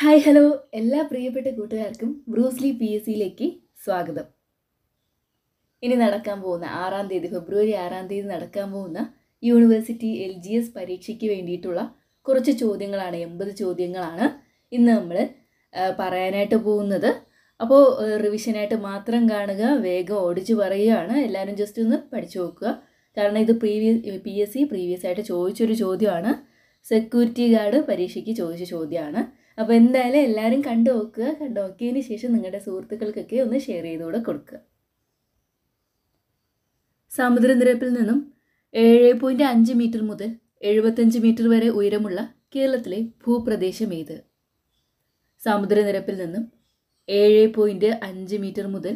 hi hello എല്ലാ പ്രിയപ്പെട്ട കൂട്ടുകാർക്കും ബ്രൂസ്ലി പി എസ് സിയിലേക്ക് സ്വാഗതം ഇനി നടക്കാൻ പോകുന്ന ആറാം തീയതി ഫെബ്രുവരി ആറാം തീയതി നടക്കാൻ പോകുന്ന യൂണിവേഴ്സിറ്റി എൽ ജി എസ് പരീക്ഷയ്ക്ക് വേണ്ടിയിട്ടുള്ള കുറച്ച് ചോദ്യങ്ങളാണ് എൺപത് ചോദ്യങ്ങളാണ് ഇന്ന് നമ്മൾ പറയാനായിട്ട് പോകുന്നത് അപ്പോൾ റിവിഷനായിട്ട് മാത്രം കാണുക വേഗം ഓടിച്ചു പറയുകയാണ് എല്ലാവരും ജസ്റ്റ് ഒന്ന് പഠിച്ചു നോക്കുക കാരണം ഇത് previous P S C previous ആയിട്ട് ചോദിച്ചൊരു ചോദ്യമാണ് സെക്യൂരിറ്റി ഗാർഡ് പരീക്ഷയ്ക്ക് ചോദിച്ച ചോദ്യമാണ് അപ്പോൾ എന്തായാലും എല്ലാവരും കണ്ടു നോക്കുക കണ്ടു നോക്കിയതിന് ശേഷം നിങ്ങളുടെ സുഹൃത്തുക്കൾക്കൊക്കെ ഒന്ന് ഷെയർ ചെയ്തുകൂടെ കൊടുക്കുക സമുദ്രനിരപ്പിൽ നിന്നും ഏഴ് പോയിൻറ്റ് അഞ്ച് മീറ്റർ മുതൽ എഴുപത്തഞ്ച് മീറ്റർ വരെ ഉയരമുള്ള കേരളത്തിലെ ഭൂപ്രദേശം ഏത് സമുദ്രനിരപ്പിൽ നിന്നും ഏഴ് പോയിൻറ്റ് അഞ്ച് മീറ്റർ മുതൽ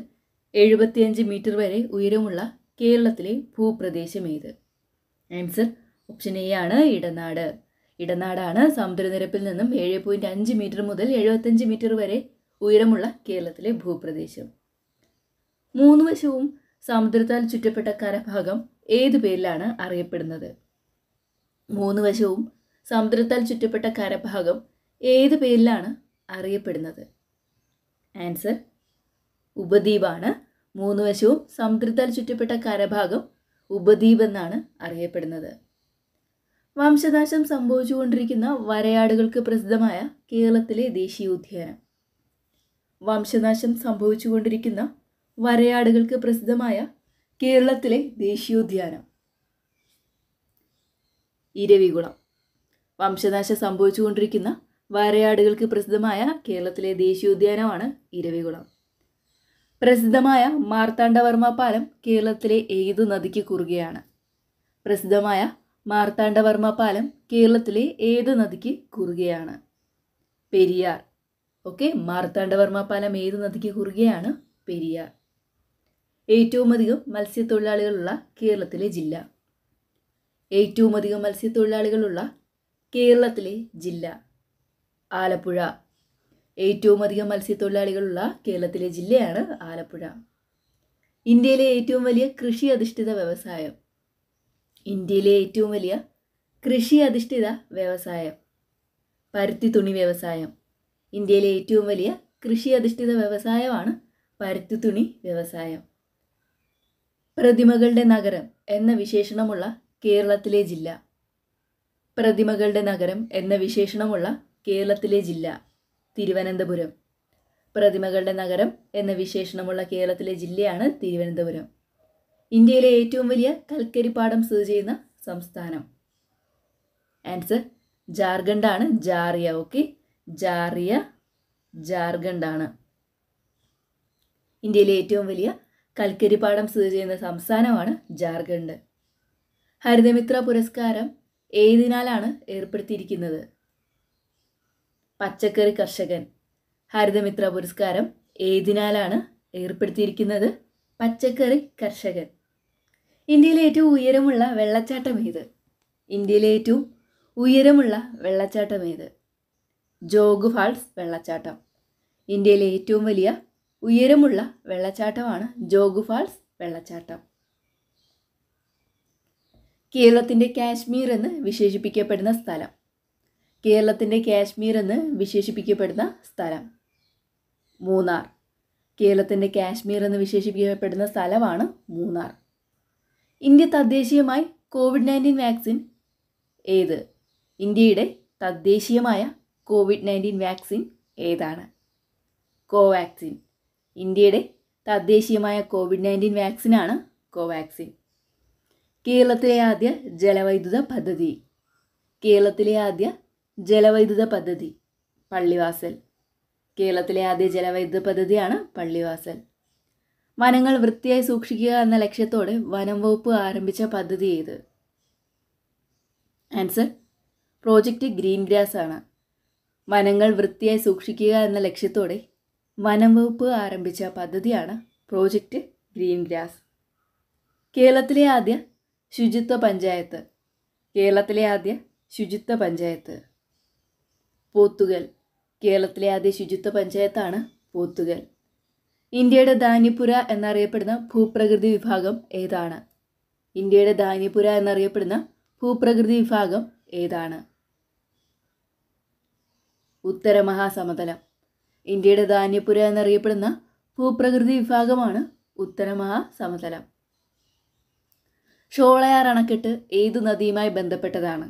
എഴുപത്തിയഞ്ച് മീറ്റർ വരെ ഉയരമുള്ള കേരളത്തിലെ ഭൂപ്രദേശം ഏത് ആൻസർ ഓപ്ഷൻ എ ആണ് ഇടനാട് ഇടനാടാണ് സമുദ്രനിരപ്പിൽ നിന്നും ഏഴ് പോയിൻറ്റ് അഞ്ച് മീറ്റർ മുതൽ എഴുപത്തഞ്ച് മീറ്റർ വരെ ഉയരമുള്ള കേരളത്തിലെ ഭൂപ്രദേശം മൂന്ന് വശവും സമുദ്രത്താൽ ചുറ്റപ്പെട്ട കരഭാഗം ഏതു പേരിലാണ് അറിയപ്പെടുന്നത് മൂന്ന് വശവും സമുദ്രത്താൽ ചുറ്റപ്പെട്ട കരഭാഗം ഏത് പേരിലാണ് അറിയപ്പെടുന്നത് ആൻസർ ഉപദ്വീപാണ് മൂന്ന് വശവും സമുദ്രത്താൽ ചുറ്റപ്പെട്ട കരഭാഗം ഉപദ്വീപ് എന്നാണ് അറിയപ്പെടുന്നത് വംശനാശം സംഭവിച്ചുകൊണ്ടിരിക്കുന്ന വരയാടുകൾക്ക് പ്രസിദ്ധമായ കേരളത്തിലെ ഉദ്യാനം വംശനാശം സംഭവിച്ചുകൊണ്ടിരിക്കുന്ന വരയാടുകൾക്ക് പ്രസിദ്ധമായ കേരളത്തിലെ ദേശീയോദ്യാനം ഇരവികുളം വംശനാശം സംഭവിച്ചുകൊണ്ടിരിക്കുന്ന വരയാടുകൾക്ക് പ്രസിദ്ധമായ കേരളത്തിലെ ദേശീയോദ്യാനമാണ് ഇരവികുളം പ്രസിദ്ധമായ മാർത്താണ്ഡവർമ്മ പാലം കേരളത്തിലെ ഏതു നദിക്ക് കുറുകയാണ് പ്രസിദ്ധമായ മാർത്താണ്ഡവർമ്മ പാലം കേരളത്തിലെ ഏത് നദിക്ക് കുറുകയാണ് പെരിയാർ ഓക്കെ മാർത്താണ്ഡവർമ്മ പാലം ഏത് നദിക്ക് കുറുകയാണ് പെരിയാർ ഏറ്റവും അധികം മത്സ്യത്തൊഴിലാളികളുള്ള കേരളത്തിലെ ജില്ല ഏറ്റവും അധികം മത്സ്യത്തൊഴിലാളികളുള്ള കേരളത്തിലെ ജില്ല ആലപ്പുഴ ഏറ്റവും അധികം മത്സ്യത്തൊഴിലാളികളുള്ള കേരളത്തിലെ ജില്ലയാണ് ആലപ്പുഴ ഇന്ത്യയിലെ ഏറ്റവും വലിയ കൃഷി അധിഷ്ഠിത വ്യവസായം ഇന്ത്യയിലെ ഏറ്റവും വലിയ കൃഷി അധിഷ്ഠിത വ്യവസായം പരുത്തി തുണി വ്യവസായം ഇന്ത്യയിലെ ഏറ്റവും വലിയ കൃഷി അധിഷ്ഠിത വ്യവസായമാണ് പരുത്തി തുണി വ്യവസായം പ്രതിമകളുടെ നഗരം എന്ന വിശേഷണമുള്ള കേരളത്തിലെ ജില്ല പ്രതിമകളുടെ നഗരം എന്ന വിശേഷണമുള്ള കേരളത്തിലെ ജില്ല തിരുവനന്തപുരം പ്രതിമകളുടെ നഗരം എന്ന വിശേഷണമുള്ള കേരളത്തിലെ ജില്ലയാണ് തിരുവനന്തപുരം ഇന്ത്യയിലെ ഏറ്റവും വലിയ പാടം സ്ഥിതി ചെയ്യുന്ന സംസ്ഥാനം ആൻസർ ജാർഖണ്ഡാണ് ജാറിയ ഓക്കെ ജാറിയ ജാർഖണ്ഡാണ് ഇന്ത്യയിലെ ഏറ്റവും വലിയ പാടം സ്ഥിതി ചെയ്യുന്ന സംസ്ഥാനമാണ് ജാർഖണ്ഡ് ഹരിതമിത്ര പുരസ്കാരം ഏതിനാലാണ് ഏർപ്പെടുത്തിയിരിക്കുന്നത് പച്ചക്കറി കർഷകൻ ഹരിതമിത്ര പുരസ്കാരം ഏതിനാലാണ് ഏർപ്പെടുത്തിയിരിക്കുന്നത് പച്ചക്കറി കർഷകൻ ഇന്ത്യയിലെ ഏറ്റവും ഉയരമുള്ള വെള്ളച്ചാട്ടം ഏത് ഇന്ത്യയിലെ ഏറ്റവും ഉയരമുള്ള വെള്ളച്ചാട്ടം ഏത് ജോഗ് ഫാൾസ് വെള്ളച്ചാട്ടം ഇന്ത്യയിലെ ഏറ്റവും വലിയ ഉയരമുള്ള വെള്ളച്ചാട്ടമാണ് ജോഗ് ഫാൾസ് വെള്ളച്ചാട്ടം കേരളത്തിൻ്റെ കാശ്മീർ എന്ന് വിശേഷിപ്പിക്കപ്പെടുന്ന സ്ഥലം കേരളത്തിൻ്റെ കാശ്മീർ എന്ന് വിശേഷിപ്പിക്കപ്പെടുന്ന സ്ഥലം മൂന്നാർ കേരളത്തിൻ്റെ കാശ്മീർ എന്ന് വിശേഷിപ്പിക്കപ്പെടുന്ന സ്ഥലമാണ് മൂന്നാർ ഇന്ത്യ തദ്ദേശീയമായി കോവിഡ് നയൻറ്റീൻ വാക്സിൻ ഏത് ഇന്ത്യയുടെ തദ്ദേശീയമായ കോവിഡ് നയൻറ്റീൻ വാക്സിൻ ഏതാണ് കോവാക്സിൻ ഇന്ത്യയുടെ തദ്ദേശീയമായ കോവിഡ് നയൻറ്റീൻ വാക്സിനാണ് കോവാക്സിൻ കേരളത്തിലെ ആദ്യ ജലവൈദ്യുത പദ്ധതി കേരളത്തിലെ ആദ്യ ജലവൈദ്യുത പദ്ധതി പള്ളിവാസൽ കേരളത്തിലെ ആദ്യ ജലവൈദ്യുത പദ്ധതിയാണ് പള്ളിവാസൽ വനങ്ങൾ വൃത്തിയായി സൂക്ഷിക്കുക എന്ന ലക്ഷ്യത്തോടെ വനം വകുപ്പ് ആരംഭിച്ച പദ്ധതി ഏത് ആൻസർ പ്രോജക്റ്റ് ഗ്രീൻ ഗ്രാസ് ആണ് വനങ്ങൾ വൃത്തിയായി സൂക്ഷിക്കുക എന്ന ലക്ഷ്യത്തോടെ വനം വകുപ്പ് ആരംഭിച്ച പദ്ധതിയാണ് പ്രോജക്റ്റ് ഗ്രീൻ ഗ്രാസ് കേരളത്തിലെ ആദ്യ ശുചിത്വ പഞ്ചായത്ത് കേരളത്തിലെ ആദ്യ ശുചിത്വ പഞ്ചായത്ത് പോത്തുകൽ കേരളത്തിലെ ആദ്യ ശുചിത്വ പഞ്ചായത്താണ് പോത്തുകൽ ഇന്ത്യയുടെ ധാന്യപുര എന്നറിയപ്പെടുന്ന ഭൂപ്രകൃതി വിഭാഗം ഏതാണ് ഇന്ത്യയുടെ ധാന്യപുര എന്നറിയപ്പെടുന്ന ഭൂപ്രകൃതി വിഭാഗം ഏതാണ് ഉത്തര മഹാസമതലം ഇന്ത്യയുടെ ധാന്യപുര എന്നറിയപ്പെടുന്ന ഭൂപ്രകൃതി വിഭാഗമാണ് ഉത്തര മഹാസമതലം ഷോളയാർ അണക്കെട്ട് ഏതു നദിയുമായി ബന്ധപ്പെട്ടതാണ്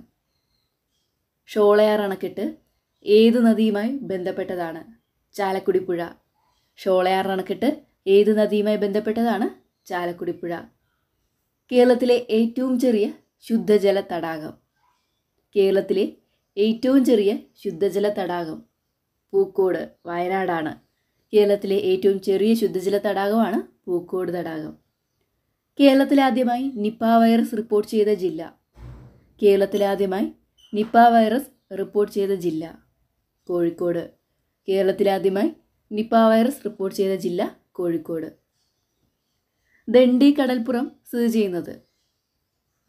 ഷോളയാർ അണക്കെട്ട് ഏതു നദിയുമായി ബന്ധപ്പെട്ടതാണ് ചാലക്കുടിപ്പുഴ ഷോളയാർ അണക്കെട്ട് ഏത് നദിയുമായി ബന്ധപ്പെട്ടതാണ് ചാലക്കുടിപ്പുഴ കേരളത്തിലെ ഏറ്റവും ചെറിയ ശുദ്ധജല തടാകം കേരളത്തിലെ ഏറ്റവും ചെറിയ ശുദ്ധജല തടാകം പൂക്കോട് വയനാടാണ് കേരളത്തിലെ ഏറ്റവും ചെറിയ ശുദ്ധജല തടാകമാണ് പൂക്കോട് തടാകം കേരളത്തിൽ ആദ്യമായി നിപ്പ വൈറസ് റിപ്പോർട്ട് ചെയ്ത ജില്ല കേരളത്തിൽ ആദ്യമായി നിപ്പ വൈറസ് റിപ്പോർട്ട് ചെയ്ത ജില്ല കോഴിക്കോട് കേരളത്തിൽ ആദ്യമായി നിപ്പ വൈറസ് റിപ്പോർട്ട് ചെയ്ത ജില്ല കോഴിക്കോട് ദണ്ഡി കടൽപ്പുറം സ്ഥിതി ചെയ്യുന്നത്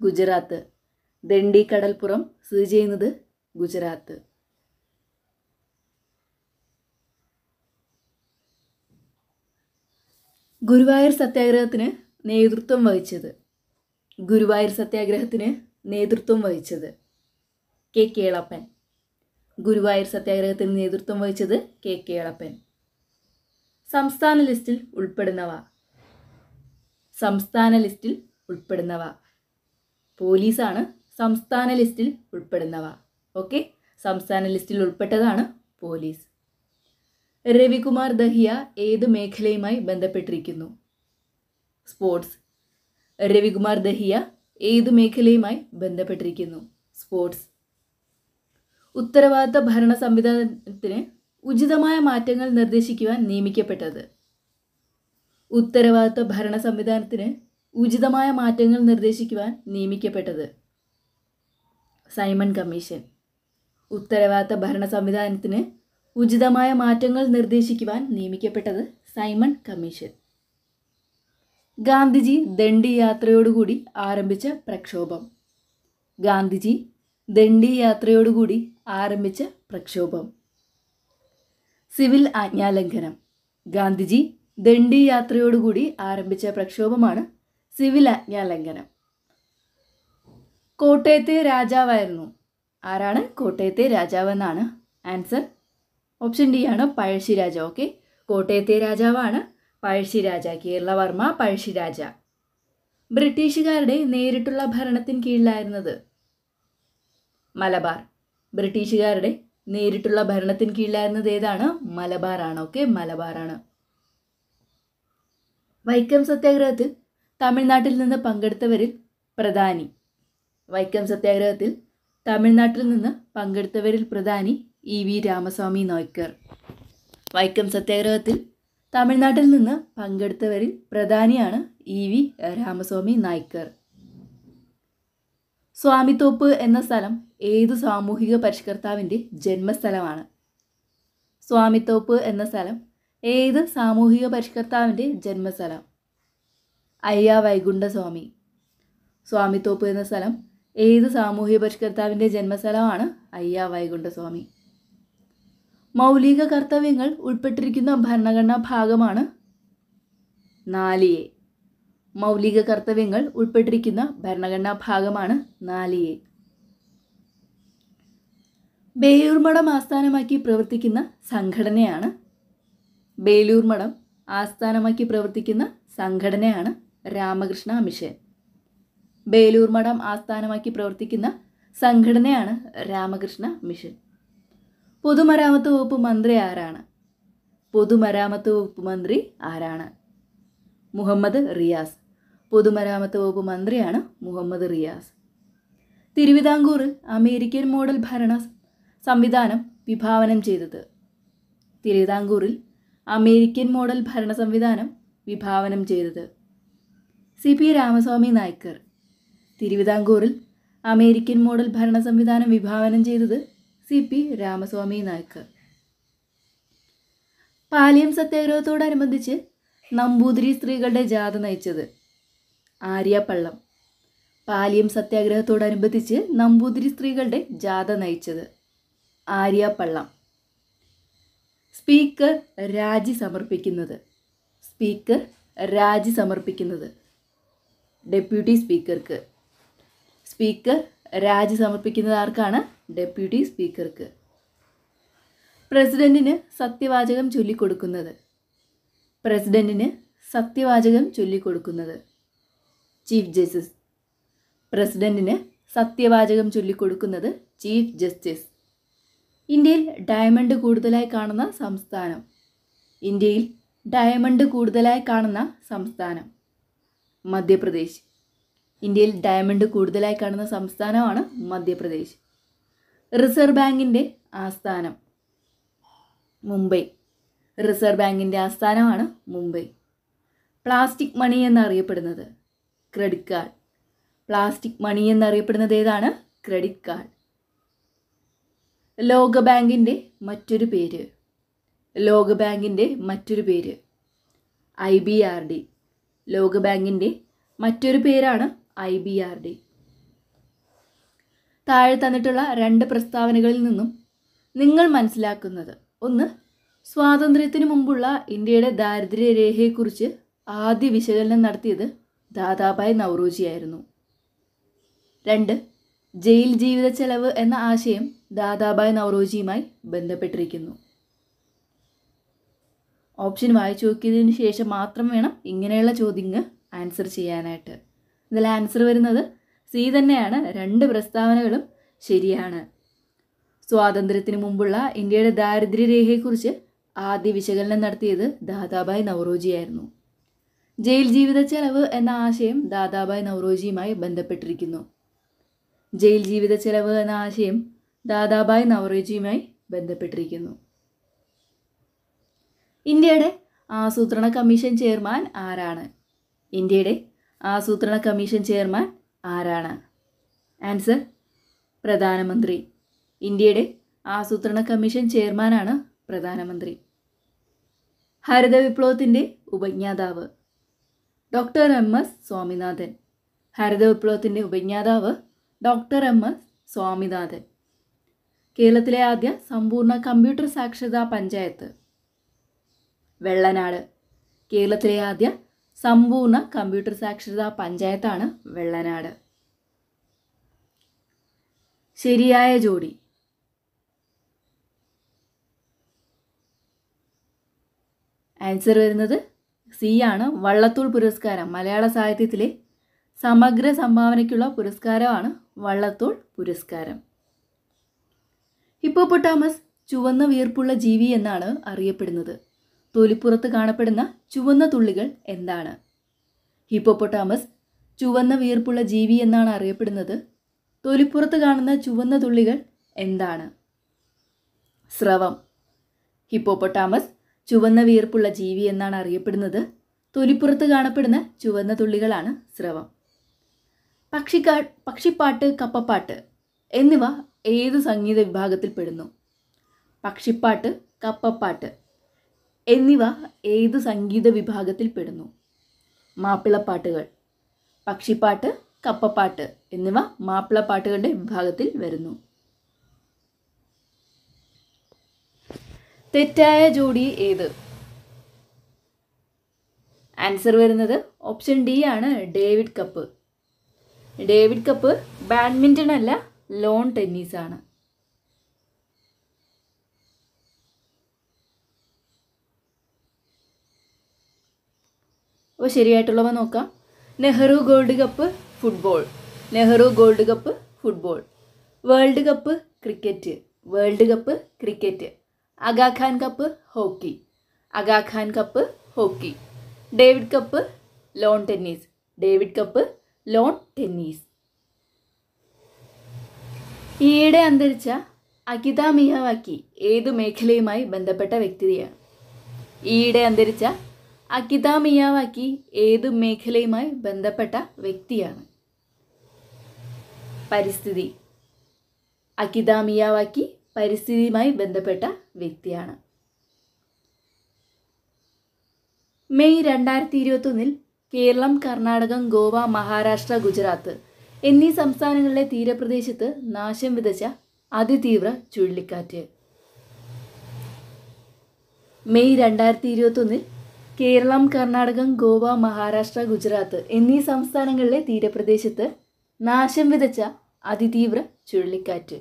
ഗുജറാത്ത് ദണ്ഡി കടൽപ്പുറം സ്ഥിതി ചെയ്യുന്നത് ഗുജറാത്ത് ഗുരുവായൂർ സത്യാഗ്രഹത്തിന് നേതൃത്വം വഹിച്ചത് ഗുരുവായൂർ സത്യാഗ്രഹത്തിന് നേതൃത്വം വഹിച്ചത് കെ കേളപ്പൻ ഗുരുവായൂർ സത്യാഗ്രഹത്തിന് നേതൃത്വം വഹിച്ചത് കെ കേളപ്പൻ സംസ്ഥാന ലിസ്റ്റിൽ ഉൾപ്പെടുന്നവ സംസ്ഥാന ലിസ്റ്റിൽ ഉൾപ്പെടുന്നവ പോലീസാണ് സംസ്ഥാന ലിസ്റ്റിൽ ഉൾപ്പെടുന്നവ ഓക്കെ സംസ്ഥാന ലിസ്റ്റിൽ ഉൾപ്പെട്ടതാണ് പോലീസ് രവികുമാർ ദഹിയ ഏത് മേഖലയുമായി ബന്ധപ്പെട്ടിരിക്കുന്നു സ്പോർട്സ് രവികുമാർ ദഹിയ ഏത് മേഖലയുമായി ബന്ധപ്പെട്ടിരിക്കുന്നു സ്പോർട്സ് ഉത്തരവാദിത്ത ഭരണ സംവിധാനത്തിന് ഉചിതമായ മാറ്റങ്ങൾ നിർദ്ദേശിക്കുവാൻ നിയമിക്കപ്പെട്ടത് ഉത്തരവാദിത്വ ഭരണ സംവിധാനത്തിന് ഉചിതമായ മാറ്റങ്ങൾ നിർദ്ദേശിക്കുവാൻ നിയമിക്കപ്പെട്ടത് സൈമൺ കമ്മീഷൻ ഉത്തരവാദിത്ത ഭരണ സംവിധാനത്തിന് ഉചിതമായ മാറ്റങ്ങൾ നിർദ്ദേശിക്കുവാൻ നിയമിക്കപ്പെട്ടത് സൈമൺ കമ്മീഷൻ ഗാന്ധിജി ദണ്ഡി യാത്രയോടുകൂടി ആരംഭിച്ച പ്രക്ഷോഭം ഗാന്ധിജി ദണ്ഡി യാത്രയോടുകൂടി ആരംഭിച്ച പ്രക്ഷോഭം സിവിൽ ആജ്ഞാലംഘനം ഗാന്ധിജി ദണ്ഡി യാത്രയോടുകൂടി ആരംഭിച്ച പ്രക്ഷോഭമാണ് സിവിൽ ആജ്ഞാലംഘനം കോട്ടയത്തെ രാജാവായിരുന്നു ആരാണ് കോട്ടയത്തെ രാജാവെന്നാണ് ആൻസർ ഓപ്ഷൻ ഡി ആണ് പഴശ്ശിരാജ ഓക്കെ കോട്ടയത്തെ രാജാവാണ് പഴശ്ശിരാജ കേരളവർമ്മ പഴശ്ശിരാജ ബ്രിട്ടീഷുകാരുടെ നേരിട്ടുള്ള ഭരണത്തിന് കീഴിലായിരുന്നത് മലബാർ ബ്രിട്ടീഷുകാരുടെ നേരിട്ടുള്ള ഭരണത്തിന് കീഴിലായിരുന്നത് ഏതാണ് മലബാറാണ് ഓക്കെ മലബാറാണ് വൈക്കം സത്യാഗ്രഹത്തിൽ തമിഴ്നാട്ടിൽ നിന്ന് പങ്കെടുത്തവരിൽ പ്രധാനി വൈക്കം സത്യാഗ്രഹത്തിൽ തമിഴ്നാട്ടിൽ നിന്ന് പങ്കെടുത്തവരിൽ പ്രധാനി ഇ വി രാമസ്വാമി നോയ്ക്കർ വൈക്കം സത്യാഗ്രഹത്തിൽ തമിഴ്നാട്ടിൽ നിന്ന് പങ്കെടുത്തവരിൽ പ്രധാനിയാണ് ഇ വി രാമസ്വാമി നായ്ക്കർ സ്വാമിത്തോപ്പ് എന്ന സ്ഥലം ഏതു സാമൂഹിക പരിഷ്കർത്താവിൻ്റെ ജന്മസ്ഥലമാണ് സ്വാമിത്തോപ്പ് എന്ന സ്ഥലം ഏത് സാമൂഹിക പരിഷ്കർത്താവിൻ്റെ ജന്മസ്ഥലം അയ്യ വൈകുണ്ഠസ്വാമി സ്വാമിത്തോപ്പ് എന്ന സ്ഥലം ഏത് സാമൂഹിക പരിഷ്കർത്താവിൻ്റെ ജന്മസ്ഥലമാണ് അയ്യ വൈകുണ്ഠസ്വാമി മൗലിക കർത്തവ്യങ്ങൾ ഉൾപ്പെട്ടിരിക്കുന്ന ഭരണഘടനാ ഭാഗമാണ് നാലിയെ മൗലിക കർത്തവ്യങ്ങൾ ഉൾപ്പെട്ടിരിക്കുന്ന ഭരണഘടനാ ഭാഗമാണ് നാല് എ ബേലൂർ മഠം ആസ്ഥാനമാക്കി പ്രവർത്തിക്കുന്ന സംഘടനയാണ് ബേലൂർ മഠം ആസ്ഥാനമാക്കി പ്രവർത്തിക്കുന്ന സംഘടനയാണ് രാമകൃഷ്ണ മിഷൻ ബേലൂർ മഠം ആസ്ഥാനമാക്കി പ്രവർത്തിക്കുന്ന സംഘടനയാണ് രാമകൃഷ്ണ മിഷൻ പൊതുമരാമത്ത് വകുപ്പ് മന്ത്രി ആരാണ് പൊതുമരാമത്ത് വകുപ്പ് മന്ത്രി ആരാണ് മുഹമ്മദ് റിയാസ് പൊതുമരാമത്ത് വകുപ്പ് മന്ത്രിയാണ് മുഹമ്മദ് റിയാസ് തിരുവിതാംകൂറിൽ അമേരിക്കൻ മോഡൽ ഭരണ സംവിധാനം വിഭാവനം ചെയ്തത് തിരുവിതാംകൂറിൽ അമേരിക്കൻ മോഡൽ ഭരണ സംവിധാനം വിഭാവനം ചെയ്തത് സി പി രാമസ്വാമി നായ്ക്കർ തിരുവിതാംകൂറിൽ അമേരിക്കൻ മോഡൽ ഭരണ സംവിധാനം വിഭാവനം ചെയ്തത് സി പി രാമസ്വാമി നായ്ക്കർ പാലിയം സത്യാഗ്രഹത്തോടനുബന്ധിച്ച് നമ്പൂതിരി സ്ത്രീകളുടെ ജാഥ നയിച്ചത് ആര്യപ്പള്ളം പാലിയം സത്യാഗ്രഹത്തോടനുബന്ധിച്ച് നമ്പൂതിരി സ്ത്രീകളുടെ ജാഥ നയിച്ചത് ആര്യപ്പള്ളം സ്പീക്കർ രാജി സമർപ്പിക്കുന്നത് സ്പീക്കർ രാജി സമർപ്പിക്കുന്നത് ഡെപ്യൂട്ടി സ്പീക്കർക്ക് സ്പീക്കർ രാജി സമർപ്പിക്കുന്നത് ആർക്കാണ് ഡെപ്യൂട്ടി സ്പീക്കർക്ക് പ്രസിഡന്റിന് സത്യവാചകം ചൊല്ലിക്കൊടുക്കുന്നത് പ്രസിഡന്റിന് സത്യവാചകം ചൊല്ലിക്കൊടുക്കുന്നത് ചീഫ് ജസ്റ്റിസ് പ്രസിഡന്റിന് സത്യവാചകം ചൊല്ലിക്കൊടുക്കുന്നത് ചീഫ് ജസ്റ്റിസ് ഇന്ത്യയിൽ ഡയമണ്ട് കൂടുതലായി കാണുന്ന സംസ്ഥാനം ഇന്ത്യയിൽ ഡയമണ്ട് കൂടുതലായി കാണുന്ന സംസ്ഥാനം മധ്യപ്രദേശ് ഇന്ത്യയിൽ ഡയമണ്ട് കൂടുതലായി കാണുന്ന സംസ്ഥാനമാണ് മധ്യപ്രദേശ് റിസർവ് ബാങ്കിൻ്റെ ആസ്ഥാനം മുംബൈ റിസർവ് ബാങ്കിൻ്റെ ആസ്ഥാനമാണ് മുംബൈ പ്ലാസ്റ്റിക് മണി എന്നറിയപ്പെടുന്നത് ക്രെഡിറ്റ് കാർഡ് പ്ലാസ്റ്റിക് മണി എന്നറിയപ്പെടുന്നത് ഏതാണ് ക്രെഡിറ്റ് കാർഡ് ലോക ബാങ്കിൻ്റെ മറ്റൊരു പേര് ലോക ബാങ്കിൻ്റെ മറ്റൊരു പേര് ഐ ബി ആർ ഡി ലോക ബാങ്കിൻ്റെ മറ്റൊരു പേരാണ് ഐ ബി ആർ ഡി താഴെ തന്നിട്ടുള്ള രണ്ട് പ്രസ്താവനകളിൽ നിന്നും നിങ്ങൾ മനസ്സിലാക്കുന്നത് ഒന്ന് സ്വാതന്ത്ര്യത്തിന് മുമ്പുള്ള ഇന്ത്യയുടെ ദാരിദ്ര്യരേഖയെക്കുറിച്ച് ആദ്യ വിശകലനം നടത്തിയത് ദാദാബായ് നവറോജിയായിരുന്നു രണ്ട് ജയിൽ ജീവിത ചെലവ് എന്ന ആശയം ദാദാബായ് നവറോജിയുമായി ബന്ധപ്പെട്ടിരിക്കുന്നു ഓപ്ഷൻ വായിച്ചു നോക്കിയതിന് ശേഷം മാത്രം വേണം ഇങ്ങനെയുള്ള ചോദ്യങ്ങൾ ആൻസർ ചെയ്യാനായിട്ട് ഇതിൽ ആൻസർ വരുന്നത് സി തന്നെയാണ് രണ്ട് പ്രസ്താവനകളും ശരിയാണ് സ്വാതന്ത്ര്യത്തിന് മുമ്പുള്ള ഇന്ത്യയുടെ ദാരിദ്ര്യരേഖയെക്കുറിച്ച് ആദ്യ വിശകലനം നടത്തിയത് ദാദാബായ് നവറോജിയായിരുന്നു ജയിൽ ജീവിത ചെലവ് എന്ന ആശയം ദാദാബായ് നവറോജിയുമായി ബന്ധപ്പെട്ടിരിക്കുന്നു ജയിൽ ജീവിത ചെലവ് എന്ന ആശയം ദാദാബായ് നവറോജിയുമായി ബന്ധപ്പെട്ടിരിക്കുന്നു ഇന്ത്യയുടെ ആസൂത്രണ കമ്മീഷൻ ചെയർമാൻ ആരാണ് ഇന്ത്യയുടെ ആസൂത്രണ കമ്മീഷൻ ചെയർമാൻ ആരാണ് ആൻസർ പ്രധാനമന്ത്രി ഇന്ത്യയുടെ ആസൂത്രണ കമ്മീഷൻ ചെയർമാനാണ് പ്രധാനമന്ത്രി ഹരിത വിപ്ലവത്തിൻ്റെ ഉപജ്ഞാതാവ് ഡോക്ടർ എം എസ് സ്വാമിനാഥൻ ഹരിത വിപ്ലവത്തിൻ്റെ ഉപജ്ഞാതാവ് ഡോക്ടർ എം എസ് സ്വാമിനാഥൻ കേരളത്തിലെ ആദ്യ സമ്പൂർണ്ണ കമ്പ്യൂട്ടർ സാക്ഷരതാ പഞ്ചായത്ത് വെള്ളനാട് കേരളത്തിലെ ആദ്യ സമ്പൂർണ്ണ കമ്പ്യൂട്ടർ സാക്ഷരതാ പഞ്ചായത്താണ് വെള്ളനാട് ശരിയായ ജോഡി ആൻസർ വരുന്നത് സി ആണ് വള്ളത്തോൾ പുരസ്കാരം മലയാള സാഹിത്യത്തിലെ സമഗ്ര സംഭാവനയ്ക്കുള്ള പുരസ്കാരമാണ് വള്ളത്തോൾ പുരസ്കാരം ഹിപ്പോപ്പൊട്ടാമസ് ചുവന്ന വീർപ്പുള്ള ജീവി എന്നാണ് അറിയപ്പെടുന്നത് തൊലിപ്പുറത്ത് കാണപ്പെടുന്ന ചുവന്ന തുള്ളികൾ എന്താണ് ഹിപ്പോപ്പൊട്ടാമസ് ചുവന്ന വീർപ്പുള്ള ജീവി എന്നാണ് അറിയപ്പെടുന്നത് തൊലിപ്പുറത്ത് കാണുന്ന ചുവന്ന തുള്ളികൾ എന്താണ് സ്രവം ഹിപ്പോപ്പൊട്ടാമസ് ചുവന്ന വിയർപ്പുള്ള ജീവി എന്നാണ് അറിയപ്പെടുന്നത് തൊലിപ്പുറത്ത് കാണപ്പെടുന്ന ചുവന്ന തുള്ളികളാണ് സ്രവം പക്ഷിക്കാ പക്ഷിപ്പാട്ട് കപ്പപ്പാട്ട് എന്നിവ ഏത് സംഗീത വിഭാഗത്തിൽപ്പെടുന്നു പക്ഷിപ്പാട്ട് കപ്പപ്പാട്ട് എന്നിവ ഏത് സംഗീത വിഭാഗത്തിൽപ്പെടുന്നു മാപ്പിളപ്പാട്ടുകൾ പക്ഷിപ്പാട്ട് കപ്പപ്പാട്ട് എന്നിവ മാപ്പിളപ്പാട്ടുകളുടെ വിഭാഗത്തിൽ വരുന്നു തെറ്റായ ജോഡി ഏത് ആൻസർ വരുന്നത് ഓപ്ഷൻ ഡി ആണ് David cup David cup badminton അല്ല ലോൺ ടെന്നീസ് ആണ് അപ്പോൾ ശരിയായിട്ടുള്ളവ നോക്കാം Nehru gold cup football Nehru gold cup football world cup cricket world cup cricket Aga Khan cup hockey Aga Khan cup hockey David cup loan tennis David cup loan tennis ഈയിടെ അന്തരിച്ച അകിത Miyawaki ഏതു മേഖലയുമായി ബന്ധപ്പെട്ട വ്യക്തിയാണ് ഈയിടെ അന്തരിച്ച അകിത മിയാവാക്കി ഏതു മേഖലയുമായി ബന്ധപ്പെട്ട വ്യക്തിയാണ് പരിസ്ഥിതി അകിത മിയാവാക്കി പരിസ്ഥിതിയുമായി ബന്ധപ്പെട്ട വ്യക്തിയാണ് മെയ് രണ്ടായിരത്തി ഇരുപത്തൊന്നിൽ കേരളം കർണാടകം ഗോവ മഹാരാഷ്ട്ര ഗുജറാത്ത് എന്നീ സംസ്ഥാനങ്ങളിലെ തീരപ്രദേശത്ത് നാശം വിതച്ച അതിതീവ്ര ചുഴലിക്കാറ്റ് മെയ് രണ്ടായിരത്തി ഇരുപത്തൊന്നിൽ കേരളം കർണാടകം ഗോവ മഹാരാഷ്ട്ര ഗുജറാത്ത് എന്നീ സംസ്ഥാനങ്ങളിലെ തീരപ്രദേശത്ത് നാശം വിതച്ച അതിതീവ്ര ചുഴലിക്കാറ്റ്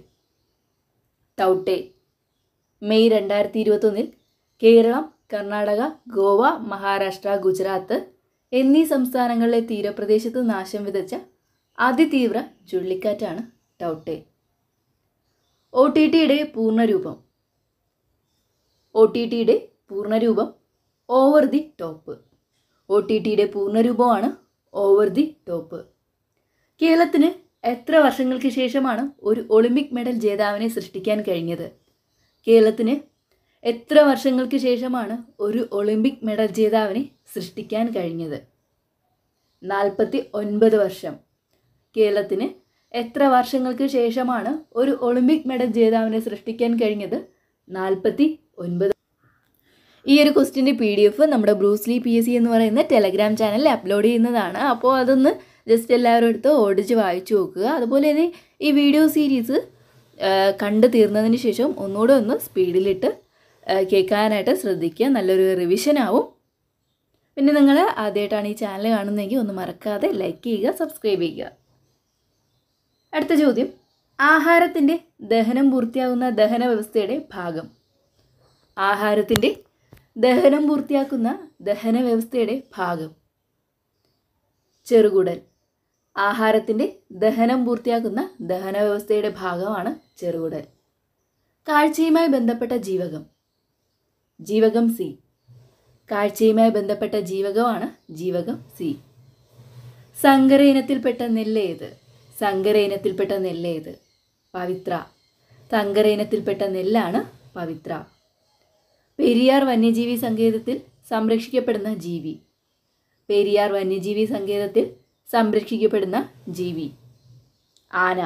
ടൗട്ടെ മെയ് രണ്ടായിരത്തി ഇരുപത്തൊന്നിൽ കേരളം കർണാടക ഗോവ മഹാരാഷ്ട്ര ഗുജറാത്ത് എന്നീ സംസ്ഥാനങ്ങളിലെ തീരപ്രദേശത്ത് നാശം വിതച്ച അതിതീവ്ര ചുഴലിക്കാറ്റാണ് ടൗട്ടെ ഒ ടി ടിയുടെ പൂർണ്ണരൂപം ഒ ടി ടിയുടെ പൂർണ്ണരൂപം over the top O T ടിയുടെ പൂർണ്ണരൂപമാണ് ഓവർ ദി ടോപ്പ് കേരളത്തിന് എത്ര വർഷങ്ങൾക്ക് ശേഷമാണ് ഒരു ഒളിമ്പിക് മെഡൽ ജേതാവിനെ സൃഷ്ടിക്കാൻ കഴിഞ്ഞത് കേരളത്തിന് എത്ര വർഷങ്ങൾക്ക് ശേഷമാണ് ഒരു ഒളിമ്പിക് മെഡൽ ജേതാവിനെ സൃഷ്ടിക്കാൻ കഴിഞ്ഞത് നാൽപ്പത്തി ഒൻപത് വർഷം കേരളത്തിന് എത്ര വർഷങ്ങൾക്ക് ശേഷമാണ് ഒരു ഒളിമ്പിക് മെഡൽ ജേതാവിനെ സൃഷ്ടിക്കാൻ കഴിഞ്ഞത് നാൽപ്പത്തി ഒൻപത് ഈ ഒരു ക്വസ്റ്റിൻ്റെ പി ഡി എഫ് നമ്മുടെ ബ്രൂസ്ലി പി എസ് സി എന്ന് പറയുന്ന ടെലഗ്രാം ചാനലിൽ അപ്ലോഡ് ചെയ്യുന്നതാണ് അപ്പോൾ അതൊന്ന് ജസ്റ്റ് എല്ലാവരും എടുത്ത് ഓടിച്ച് വായിച്ചു നോക്കുക അതുപോലെ തന്നെ ഈ വീഡിയോ സീരീസ് കണ്ടു തീർന്നതിന് ശേഷം ഒന്നുകൂടെ ഒന്ന് സ്പീഡിലിട്ട് കേൾക്കാനായിട്ട് ശ്രദ്ധിക്കുക നല്ലൊരു റിവിഷനാവും പിന്നെ നിങ്ങൾ ആദ്യമായിട്ടാണ് ഈ ചാനൽ കാണുന്നതെങ്കിൽ ഒന്ന് മറക്കാതെ ലൈക്ക് ചെയ്യുക സബ്സ്ക്രൈബ് ചെയ്യുക അടുത്ത ചോദ്യം ആഹാരത്തിൻ്റെ ദഹനം പൂർത്തിയാകുന്ന ദഹന വ്യവസ്ഥയുടെ ഭാഗം ആഹാരത്തിൻ്റെ ദഹനം പൂർത്തിയാക്കുന്ന ദഹന വ്യവസ്ഥയുടെ ഭാഗം ചെറുകുടൽ ആഹാരത്തിൻ്റെ ദഹനം പൂർത്തിയാക്കുന്ന ദഹന വ്യവസ്ഥയുടെ ഭാഗമാണ് ചെറുകുടൽ കാഴ്ചയുമായി ബന്ധപ്പെട്ട ജീവകം ജീവകം സി കാഴ്ചയുമായി ബന്ധപ്പെട്ട ജീവകമാണ് ജീവകം സി സങ്കര ഇനത്തിൽപ്പെട്ട നെല്ല് സങ്കര ഇനത്തിൽപ്പെട്ട നെല്ല് പവിത്ര സങ്കര ഇനത്തിൽപ്പെട്ട നെല്ലാണ് പവിത്ര പെരിയാർ വന്യജീവി സങ്കേതത്തിൽ സംരക്ഷിക്കപ്പെടുന്ന ജീവി പെരിയാർ വന്യജീവി സങ്കേതത്തിൽ സംരക്ഷിക്കപ്പെടുന്ന ജീവി ആന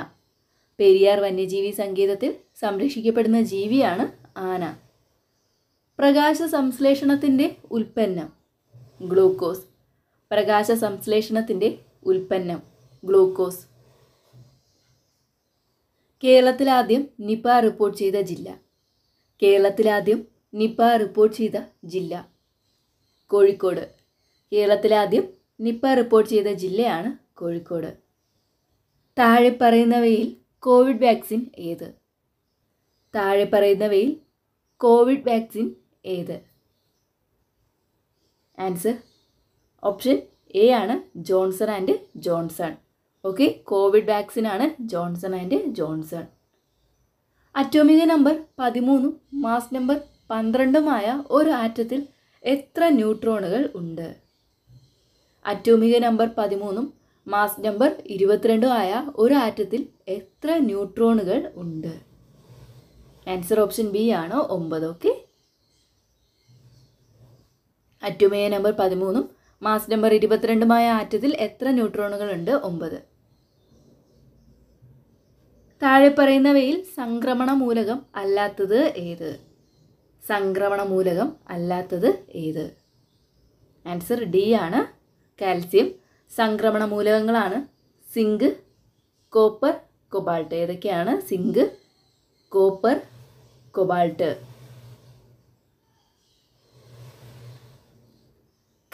പെരിയാർ വന്യജീവി സങ്കേതത്തിൽ സംരക്ഷിക്കപ്പെടുന്ന ജീവിയാണ് ആന പ്രകാശ സംശ്ലേഷണത്തിൻ്റെ ഉൽപ്പന്നം ഗ്ലൂക്കോസ് പ്രകാശ സംശ്ലേഷണത്തിൻ്റെ ഉൽപ്പന്നം ഗ്ലൂക്കോസ് കേരളത്തിലാദ്യം നിപ റിപ്പോർട്ട് ചെയ്ത ജില്ല കേരളത്തിലാദ്യം നിപ റിപ്പോർട്ട് ചെയ്ത ജില്ല കോഴിക്കോട് കേരളത്തിലാദ്യം നിപ്പ റിപ്പോർട്ട് ചെയ്ത ജില്ലയാണ് കോഴിക്കോട് താഴെ പറയുന്നവയിൽ കോവിഡ് വാക്സിൻ ഏത് താഴെ പറയുന്നവയിൽ കോവിഡ് വാക്സിൻ ഏത് ആൻസർ ഓപ്ഷൻ എ ആണ് Johnson and Johnson okay Covid vaccine ആണ് Johnson and Johnson atomic number പതിമൂന്നും മാസ് നമ്പർ പന്ത്രണ്ടുമായ ഒരു ആറ്റത്തിൽ എത്ര ന്യൂട്രോണുകൾ ഉണ്ട് അറ്റോമിക നമ്പർ പതിമൂന്നും മാസ് നമ്പർ ഇരുപത്തിരണ്ടും ആയ ഒരു ആറ്റത്തിൽ എത്ര ന്യൂട്രോണുകൾ ഉണ്ട് ആൻസർ ഓപ്ഷൻ ബി ആണ് ഒമ്പത് ഓക്കെ അറ്റോമിക നമ്പർ പതിമൂന്നും മാസ് നമ്പർ ഇരുപത്തിരണ്ടുമായ ആറ്റത്തിൽ എത്ര ന്യൂട്രോണുകൾ ഉണ്ട് ഒമ്പത് താഴെ പറയുന്നവയിൽ സംക്രമണ മൂലകം അല്ലാത്തത് ഏത് സംക്രമണ മൂലകം അല്ലാത്തത് ഏത് ആൻസർ ഡി ആണ് കാൽസ്യം സംക്രമണ മൂലകങ്ങളാണ് സിങ്ക് കോപ്പർ കൊബാൾട്ട് ഏതൊക്കെയാണ് സിങ്ക് കോപ്പർ കൊബാൾട്ട്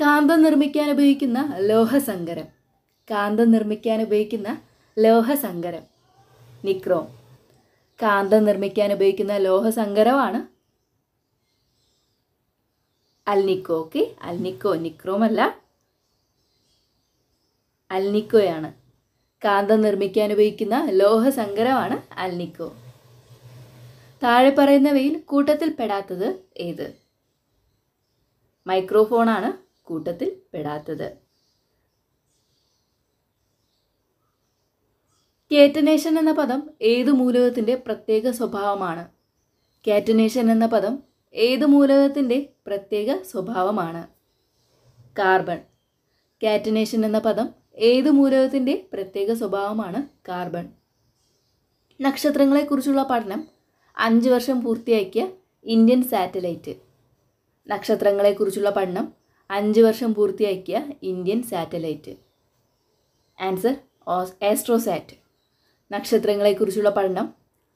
കാന്തം നിർമ്മിക്കാൻ ഉപയോഗിക്കുന്ന ലോഹസങ്കരം കാന്തം നിർമ്മിക്കാൻ ഉപയോഗിക്കുന്ന ലോഹസങ്കരം നിക്രോം കാന്തം നിർമ്മിക്കാൻ ഉപയോഗിക്കുന്ന ലോഹസങ്കരമാണ് അൽനിക്കോ ഓക്കെ അൽനിക്കോ നിക്രോം അല്ല അൽനിക്കോയാണ് കാന്തം നിർമ്മിക്കാൻ ഉപയോഗിക്കുന്ന ലോഹസങ്കരമാണ് അൽനിക്കോ താഴെ പറയുന്നവയിൽ കൂട്ടത്തിൽ പെടാത്തത് ഏത് മൈക്രോഫോണാണ് കൂട്ടത്തിൽ പെടാത്തത് കാറ്റനേഷൻ എന്ന പദം ഏത് മൂലകത്തിൻ്റെ പ്രത്യേക സ്വഭാവമാണ് കാറ്റനേഷൻ എന്ന പദം ഏത് മൂലകത്തിൻ്റെ പ്രത്യേക സ്വഭാവമാണ് കാർബൺ കാറ്റനേഷൻ എന്ന പദം ഏത് മൂലകത്തിൻ്റെ പ്രത്യേക സ്വഭാവമാണ് കാർബൺ നക്ഷത്രങ്ങളെക്കുറിച്ചുള്ള പഠനം അഞ്ച് വർഷം പൂർത്തിയാക്കിയ ഇന്ത്യൻ സാറ്റലൈറ്റ് നക്ഷത്രങ്ങളെക്കുറിച്ചുള്ള പഠനം അഞ്ച് വർഷം പൂർത്തിയാക്കിയ ഇന്ത്യൻ സാറ്റലൈറ്റ് ആൻസർ ആസ്ട്രോസാറ്റ് നക്ഷത്രങ്ങളെക്കുറിച്ചുള്ള പഠനം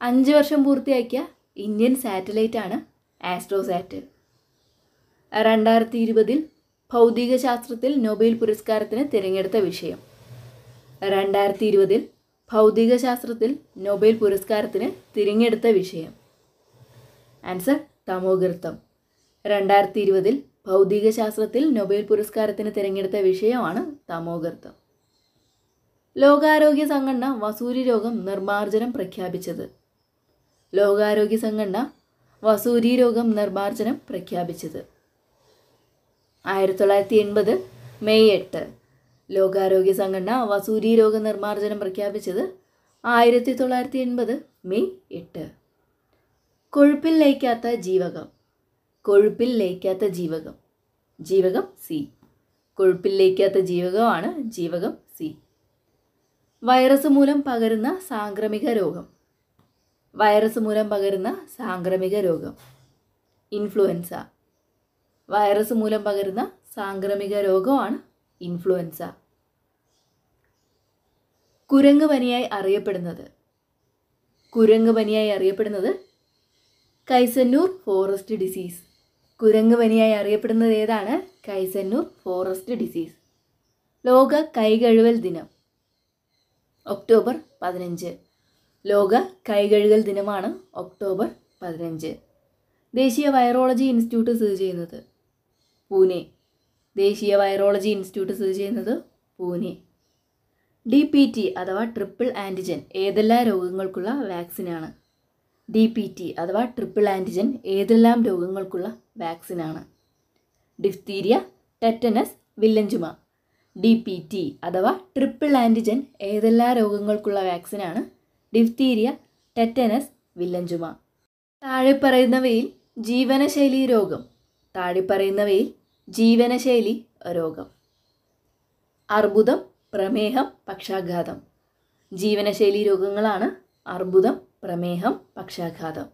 അഞ്ച് വർഷം പൂർത്തിയാക്കിയ ഇന്ത്യൻ സാറ്റലൈറ്റാണ് ആസ്ട്രോസാറ്റ് രണ്ടായിരത്തി ഇരുപതിൽ ഭൗതികശാസ്ത്രത്തിൽ നൊബേൽ പുരസ്കാരത്തിന് തിരഞ്ഞെടുത്ത വിഷയം രണ്ടായിരത്തി ഇരുപതിൽ ഭൗതികശാസ്ത്രത്തിൽ നൊബേൽ പുരസ്കാരത്തിന് തിരഞ്ഞെടുത്ത വിഷയം ആൻസർ തമോഗൃത്തം രണ്ടായിരത്തി ഇരുപതിൽ ഭൗതികശാസ്ത്രത്തിൽ നൊബേൽ പുരസ്കാരത്തിന് തിരഞ്ഞെടുത്ത വിഷയമാണ് തമോഗർത്തം ലോകാരോഗ്യ സംഘടന വസൂരി രോഗം നിർമ്മാർജ്ജനം പ്രഖ്യാപിച്ചത് ലോകാരോഗ്യ സംഘടന വസൂരി രോഗം നിർമ്മാർജ്ജനം പ്രഖ്യാപിച്ചത് ആയിരത്തി തൊള്ളായിരത്തി എൺപത് മെയ് എട്ട് ലോകാരോഗ്യ സംഘടന വസൂരി രോഗ നിർമ്മാർജ്ജനം പ്രഖ്യാപിച്ചത് ആയിരത്തി തൊള്ളായിരത്തി എൺപത് മെയ് എട്ട് കൊഴുപ്പിൽ ലയിക്കാത്ത ജീവകം കൊഴുപ്പിൽ ലയിക്കാത്ത ജീവകം ജീവകം സി കൊഴുപ്പിൽ ലയിക്കാത്ത ജീവകമാണ് ജീവകം സി വൈറസ് മൂലം പകരുന്ന സാംക്രമിക രോഗം വൈറസ് മൂലം പകരുന്ന സാംക്രമിക രോഗം ഇൻഫ്ലുവൻസ വൈറസ് മൂലം പകരുന്ന സാംക്രമിക രോഗമാണ് ഇൻഫ്ലുവൻസ കുരങ്ങ് പനിയായി അറിയപ്പെടുന്നത് കുരങ്ങ് പനിയായി അറിയപ്പെടുന്നത് കൈസന്നൂർ ഫോറസ്റ്റ് ഡിസീസ് കുരങ്ങ് പനിയായി അറിയപ്പെടുന്നത് ഏതാണ് കൈസന്നൂർ ഫോറസ്റ്റ് ഡിസീസ് ലോക കൈകഴുകൽ ദിനം ഒക്ടോബർ പതിനഞ്ച് ലോക കൈകഴുകൽ ദിനമാണ് ഒക്ടോബർ പതിനഞ്ച് ദേശീയ വൈറോളജി ഇൻസ്റ്റിറ്റ്യൂട്ട് സ്ഥിതി ചെയ്യുന്നത് പൂനെ ദേശീയ വൈറോളജി ഇൻസ്റ്റിറ്റ്യൂട്ട് സ്ഥിതി ചെയ്യുന്നത് പൂനെ ഡി പി ടി അഥവാ ട്രിപ്പിൾ ആൻറ്റിജൻ ഏതെല്ലാം രോഗങ്ങൾക്കുള്ള വാക്സിനാണ് ഡി പി ടി അഥവാ ട്രിപ്പിൾ ആൻറ്റിജൻ ഏതെല്ലാം രോഗങ്ങൾക്കുള്ള വാക്സിനാണ് ഡിഫ്തീരിയ ടെറ്റനസ് വില്ലഞ്ചുമ ഡി പി ടി അഥവാ ട്രിപ്പിൾ ആൻറ്റിജൻ ഏതെല്ലാം രോഗങ്ങൾക്കുള്ള വാക്സിനാണ് ഡിഫ്തീരിയ ടെറ്റനസ് വില്ലഞ്ചുമ താഴെ പറയുന്നവയിൽ ജീവനശൈലി രോഗം താഴെപ്പറയുന്നവയിൽ ജീവനശൈലി രോഗം അർബുദം പ്രമേഹം പക്ഷാഘാതം ജീവനശൈലി രോഗങ്ങളാണ് അർബുദം പ്രമേഹം പക്ഷാഘാതം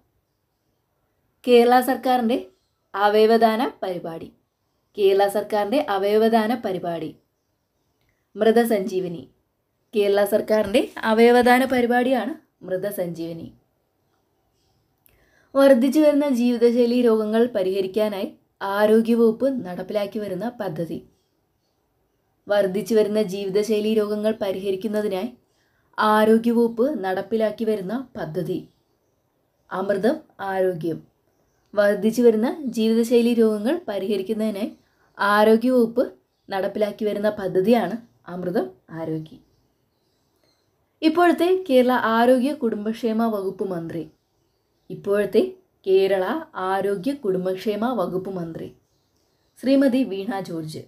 കേരള സർക്കാരിൻ്റെ അവയവദാന പരിപാടി കേരള സർക്കാരിൻ്റെ അവയവദാന പരിപാടി മൃതസഞ്ജീവനി കേരള സർക്കാരിൻ്റെ അവയവദാന പരിപാടിയാണ് മൃതസഞ്ജീവനി വർദ്ധിച്ചു വരുന്ന ജീവിതശൈലി രോഗങ്ങൾ പരിഹരിക്കാനായി ആരോഗ്യവകുപ്പ് നടപ്പിലാക്കി വരുന്ന പദ്ധതി വർദ്ധിച്ചു വരുന്ന ജീവിതശൈലി രോഗങ്ങൾ പരിഹരിക്കുന്നതിനായി ആരോഗ്യവകുപ്പ് നടപ്പിലാക്കി വരുന്ന പദ്ധതി അമൃതം ആരോഗ്യം വർദ്ധിച്ചു വരുന്ന ജീവിതശൈലി രോഗങ്ങൾ പരിഹരിക്കുന്നതിനായി ആരോഗ്യവകുപ്പ് നടപ്പിലാക്കി വരുന്ന പദ്ധതിയാണ് അമൃതം ആരോഗ്യം ഇപ്പോഴത്തെ കേരള ആരോഗ്യ കുടുംബക്ഷേമ വകുപ്പ് മന്ത്രി ഇപ്പോഴത്തെ കേരള ആരോഗ്യ കുടുംബക്ഷേമ വകുപ്പ് മന്ത്രി ശ്രീമതി വീണ ജോർജ്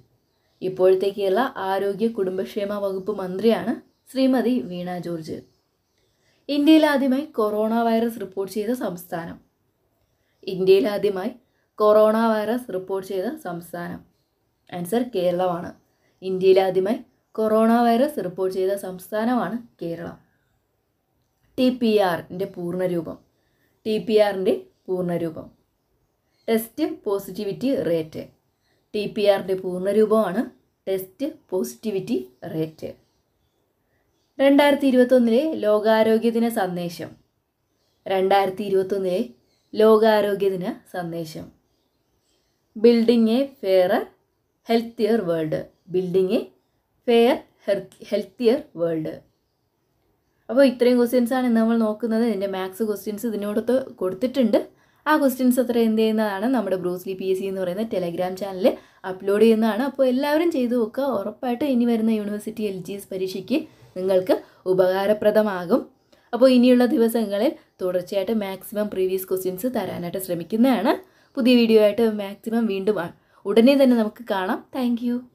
ഇപ്പോഴത്തെ കേരള ആരോഗ്യ കുടുംബക്ഷേമ വകുപ്പ് മന്ത്രിയാണ് ശ്രീമതി വീണ ജോർജ് ഇന്ത്യയിൽ ആദ്യമായി കൊറോണ വൈറസ് റിപ്പോർട്ട് ചെയ്ത സംസ്ഥാനം ഇന്ത്യയിൽ ആദ്യമായി കൊറോണ വൈറസ് റിപ്പോർട്ട് ചെയ്ത സംസ്ഥാനം ആൻസർ കേരളമാണ് ഇന്ത്യയിൽ ആദ്യമായി കൊറോണ വൈറസ് റിപ്പോർട്ട് ചെയ്ത സംസ്ഥാനമാണ് കേരളം ടി പി ആറിൻ്റെ പൂർണ്ണരൂപം ടി പി ആറിൻ്റെ പൂർണ്ണരൂപം test positivity rate T P ആറിൻ്റെ പൂർണ്ണരൂപമാണ് ടെസ്റ്റ് പോസിറ്റിവിറ്റി റേറ്റ് രണ്ടായിരത്തി ഇരുപത്തൊന്നിലെ ലോകാരോഗ്യദിന സന്ദേശം രണ്ടായിരത്തി ഇരുപത്തൊന്നിലെ ലോകാരോഗ്യദിന സന്ദേശം building a fairer healthier world building a fair healthier world അപ്പോൾ ഇത്രയും ക്വസ്റ്റ്യൻസാണ് ഇന്ന് നമ്മൾ നോക്കുന്നത് ഇതിൻ്റെ മാത്സ് ക്വസ്റ്റ്യൻസ് ഇതിനോടൊത്ത് കൊടുത്തിട്ടുണ്ട് ആ ക്വസ്റ്റ്യൻസ് അത്ര എന്ത് ചെയ്യുന്നതാണ് നമ്മുടെ ബ്രൂസ്ലി പി എസ് സി എന്ന് പറയുന്ന ടെലഗ്രാം ചാനലിൽ അപ്ലോഡ് ചെയ്യുന്നതാണ് അപ്പോൾ എല്ലാവരും ചെയ്തു നോക്കുക ഉറപ്പായിട്ട് ഇനി വരുന്ന യൂണിവേഴ്സിറ്റി എൽ ജി എസ് പരീക്ഷയ്ക്ക് നിങ്ങൾക്ക് ഉപകാരപ്രദമാകും അപ്പോൾ ഇനിയുള്ള ദിവസങ്ങളിൽ തുടർച്ചയായിട്ട് മാക്സിമം പ്രീവിയസ് ക്വസ്റ്റ്യൻസ് തരാനായിട്ട് ശ്രമിക്കുന്നതാണ് പുതിയ വീഡിയോ ആയിട്ട് മാക്സിമം വീണ്ടും ഉടനെ തന്നെ നമുക്ക് കാണാം താങ്ക്